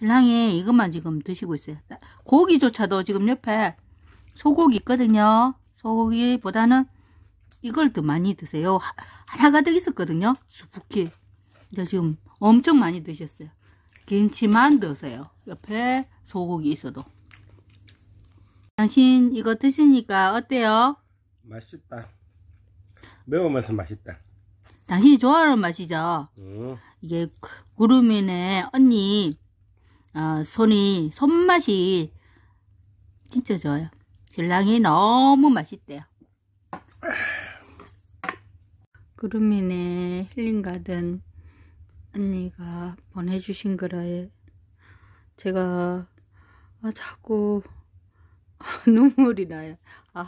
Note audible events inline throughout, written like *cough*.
신랑이 이것만 지금 드시고 있어요. 고기조차도 지금 옆에 소고기 있거든요. 소고기보다는 이걸 더 많이 드세요. 하나 가득 있었거든요. 수북히. 근데 지금 엄청 많이 드셨어요. 김치만 드세요. 옆에 소고기 있어도. 당신 이거 드시니까 어때요? 맛있다. 매운맛은 맛있다. 당신이 좋아하는 맛이죠? 음. 이게 그 구름이네 언니 어, 손이 손맛이 진짜 좋아요. 신랑이 너무 맛있대요. 구름이네 힐링가든 언니가 보내주신 거라에 제가 아, 자꾸 *laughs* 눈물이 나요. 아,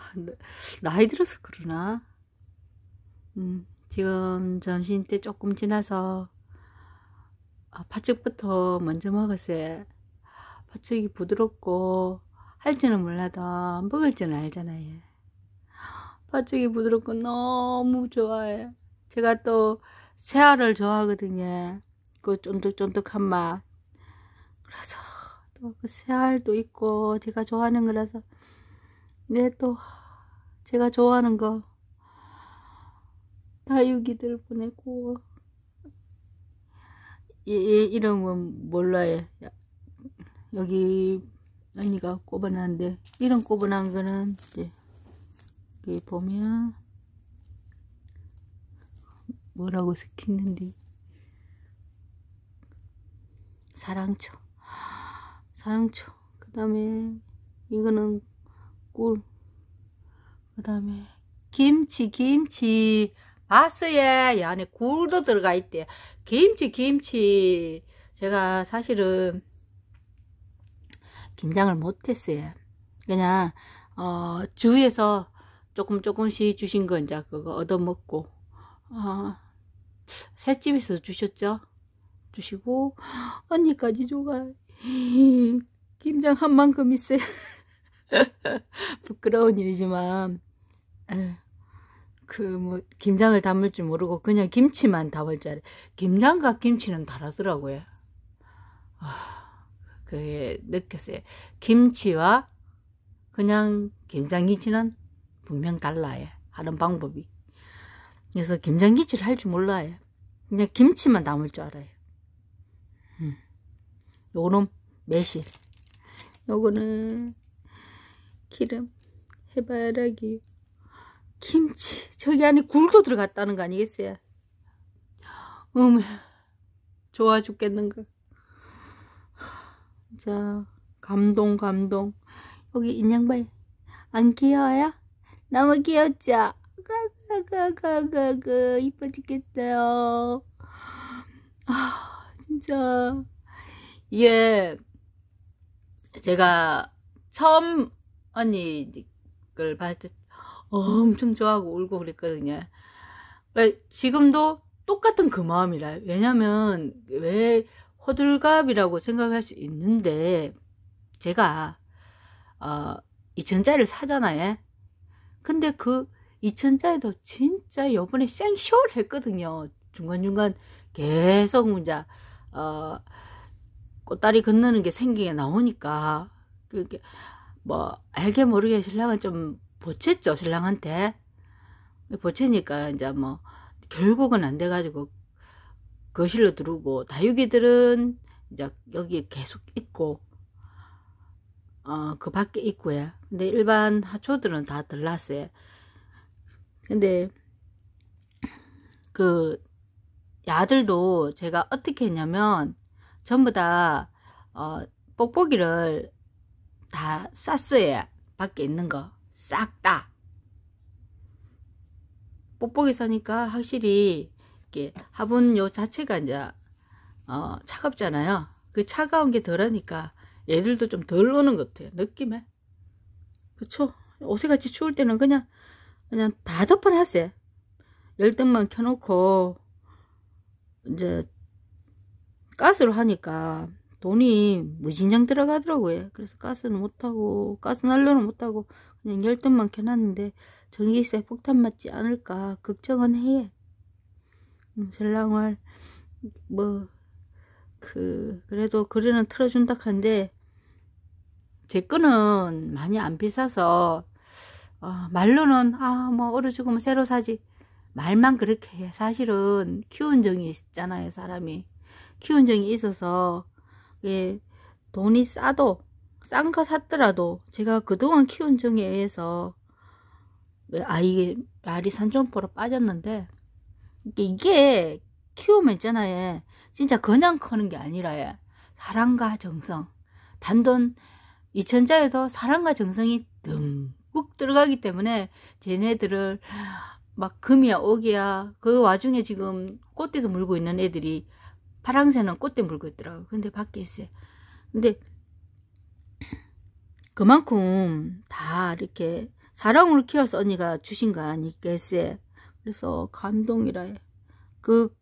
나이 들어서 그러나? 음, 지금 점심 때 조금 지나서 아, 파죽부터 먼저 먹었어요. 파죽이 부드럽고 할지는 몰라도 먹을 줄은 알잖아요. 파죽이 부드럽고 너무 좋아요. 제가 또 새알을 좋아하거든요. 그 쫀득쫀득한 맛. 그래서 또그 새알도 있고 제가 좋아하는 거라서 네, 또 제가 좋아하는 거 다육이들 보내고 얘, 얘 이름은 몰라요. 예. 여기 언니가 꼽아놨는데 이런 꼽아놓은 거는 이제 여기 보면 뭐라고 시켰는데 사랑초 사랑초 그 다음에 이거는 꿀그 다음에 김치 김치 아스에 이 안에 굴도 들어가 있대 김치 김치 제가 사실은 김장을 못했어요 그냥 어 주위에서 조금 조금씩 주신 거 이제 그거 얻어먹고 어, 새집에서 주셨죠 주시고 언니까지 줘가 김장 한 만큼 있어요 *laughs* 부끄러운 일이지만 에. 그뭐 김장을 담을 줄 모르고 그냥 김치만 담을 줄알아 김장과 김치는 다르더라고요. 아, 그게 느꼈어요. 김치와 그냥 김장김치는 분명 달라요. 하는 방법이. 그래서 김장김치를 할 줄 몰라요. 그냥 김치만 담을 줄 알아요. 음. 요는 매실. 요거는 기름 해바라기 김치 저기 안에 굴도 들어갔다는 거 아니겠어요? 어머 좋아 죽겠는가 자 감동 감동 여기 인양발 안 귀여워요? 너무 귀엽죠? 가가가가가가 그, 그, 그, 이뻐 죽겠어요 아 진짜 예 제가 처음 언니 걸 봤을 때 어, 엄청 좋아하고 울고 그랬거든요. 그러니까 지금도 똑같은 그 마음이라. 왜냐면 왜 호들갑이라고 생각할 수 있는데 제가 어, 2천짜리를 사잖아요. 근데 그 2천짜리도 진짜 요번에 생쇼를 했거든요. 중간중간 계속 문자 어, 꽃다리 건너는 게 생기게 나오니까 그게 뭐 알게 모르게 신랑은 좀 보챘죠 신랑한테 보채니까 이제 뭐 결국은 안 돼가지고 거실로 들어오고 다육이들은 이제 여기 계속 있고 어, 그 밖에 있고요. 근데 일반 하초들은 다 들랐어요 근데 그 야들도 제가 어떻게 했냐면 전부 다 어, 뽁뽁이를 다 쌌어요 밖에 있는 거싹 다. 뽁뽁이 사니까 확실히 이렇게 화분 요 자체가 이제 어, 차갑잖아요. 그 차가운 게 덜하니까 얘들도 좀 덜 오는 것 같아요. 느낌에. 그쵸? 옷에같이 추울 때는 그냥 그냥 다 덮어놨어요. 열등만 켜놓고 이제 가스로 하니까 돈이 무진장 들어가더라고요. 그래서 가스는 못하고 가스 날로는 못하고 그냥 열등만 켜놨는데 전기세 폭탄 맞지 않을까 걱정은 해. 신랑을 음, 뭐그 그래도 그래는 틀어준다 한데 제 거는 많이 안 비싸서 어, 말로는 아 뭐 어려 죽으면 새로 사지 말만 그렇게 해 사실은 키운 정이 있잖아요 사람이 키운 정이 있어서 예, 돈이 싸도 싼 거 샀더라도 제가 그동안 키운 정에 의해서 아 이게 알이 산정포로 빠졌는데 이게 키우면 있잖아요 진짜 그냥 크는 게 아니라 예, 사랑과 정성 단돈 이천자에도 사랑과 정성이 듬뿍 들어가기 때문에 쟤네들을 막 금이야 오기야 그 와중에 지금 꽃대도 물고 있는 애들이 파랑새는 꽃대 물고 있더라고요. 근데 밖에 있어요. 근데 그만큼 다 이렇게 사랑으로 키워서 언니가 주신 거 아니겠어요. 그래서 감동이라 해. 그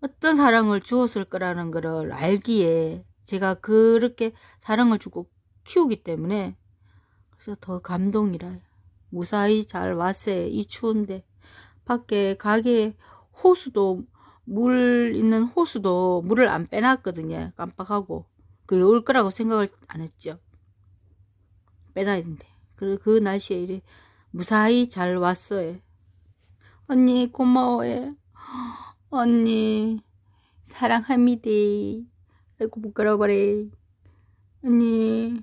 어떤 사랑을 주었을 거라는 걸 알기에 제가 그렇게 사랑을 주고 키우기 때문에 그래서 더 감동이라 해. 무사히 잘 왔어요. 이 추운데 밖에 가게 호수도 물 있는 호수도 물을 안 빼놨거든요. 깜빡하고. 그게 올 거라고 생각을 안 했죠. 빼놔야 된대. 그래서 그 날씨에 이래 무사히 잘 왔어요. 언니 고마워요. *gasps* 언니 사랑합니다. 아이고 부끄러워 그래. 언니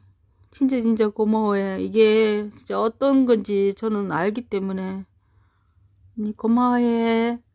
진짜 진짜 고마워요. 이게 진짜 어떤 건지 저는 알기 때문에 언니 고마워요.